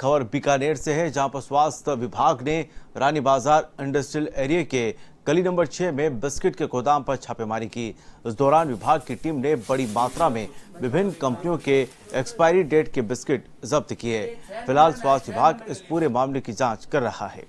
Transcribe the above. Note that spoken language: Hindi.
खबर बीकानेर से है जहां पर स्वास्थ्य विभाग ने रानी बाजार इंडस्ट्रियल एरिया के गली नंबर छह में बिस्किट के गोदाम पर छापेमारी की इस दौरान विभाग की टीम ने बड़ी मात्रा में विभिन्न कंपनियों के एक्सपायरी डेट के बिस्किट जब्त किए फिलहाल स्वास्थ्य विभाग इस पूरे मामले की जांच कर रहा है